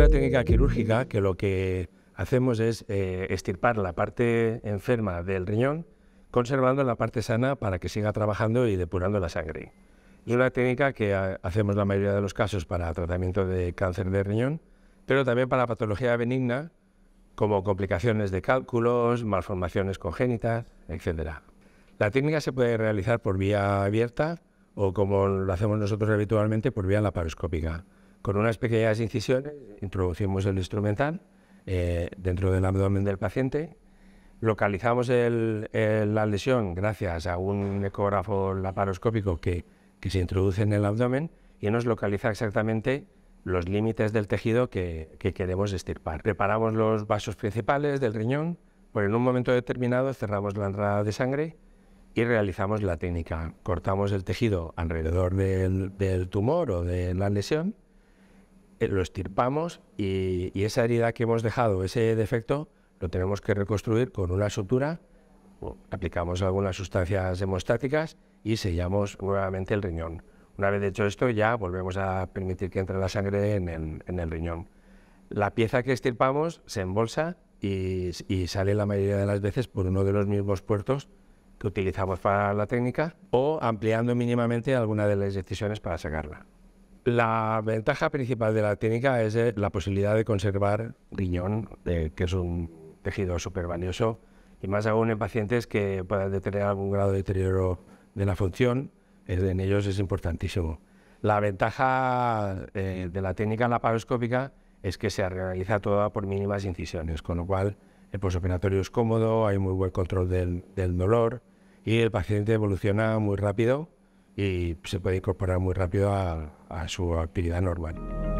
es una técnica quirúrgica que lo que hacemos es eh, extirpar estirpar la parte enferma del riñón, conservando la parte sana para que siga trabajando y depurando la sangre. Es una técnica que ah, hacemos la mayoría de los casos para tratamiento de cáncer de riñón, pero también para patología benigna, como complicaciones de cálculos, malformaciones congénitas, etc. La técnica se puede realizar por vía abierta o, como lo hacemos nosotros habitualmente, por vía laparoscópica. Con unas pequeñas incisiones introducimos el instrumental eh, dentro del abdomen del paciente, localizamos la lesión gracias a un ecógrafo laparoscópico que, se introduce en el abdomen y nos localiza exactamente los límites del tejido que, queremos estirpar. Preparamos los vasos principales del riñón, Por pues en un momento determinado cerramos la entrada de sangre y realizamos la técnica. Cortamos el tejido alrededor del tumor o de la lesión eh, lo estirpamos y, esa herida que hemos dejado, ese defecto, lo tenemos que reconstruir con una sutura, aplicamos algunas sustancias hemostáticas y sellamos nuevamente el riñón. Una vez hecho esto, ya volvemos a permitir que entre la sangre en el, riñón. La pieza que estirpamos se embolsa y, y sale la mayoría de las veces por uno de los mismos puertos que utilizamos para la técnica o ampliando mínimamente alguna de las decisiones para sacarla. La ventaja principal de la técnica es eh, la posibilidad de conservar riñón, eh, que es un tejido súper valioso, y más aún en pacientes que puedan tener algún grado de deterioro de la función, eh, en ellos es importantísimo. La ventaja de la técnica laparoscópica es que se realiza toda por mínimas incisiones, con lo cual el posoperatorio es cómodo, hay muy buen control del dolor y el paciente evoluciona muy rápido y se puede incorporar muy rápido a, su actividad normal.